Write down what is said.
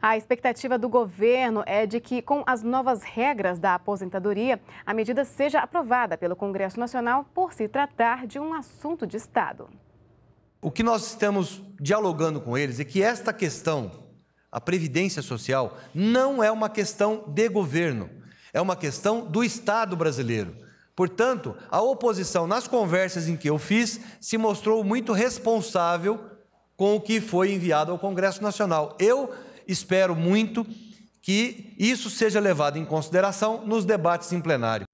A expectativa do governo é de que, com as novas regras da aposentadoria, a medida seja aprovada pelo Congresso Nacional por se tratar de um assunto de Estado. O que nós estamos dialogando com eles é que esta questão, a previdência social, não é uma questão de governo, é uma questão do Estado brasileiro. Portanto, a oposição, nas conversas em que eu fiz, se mostrou muito responsável com o que foi enviado ao Congresso Nacional. Eu espero muito que isso seja levado em consideração nos debates em plenário.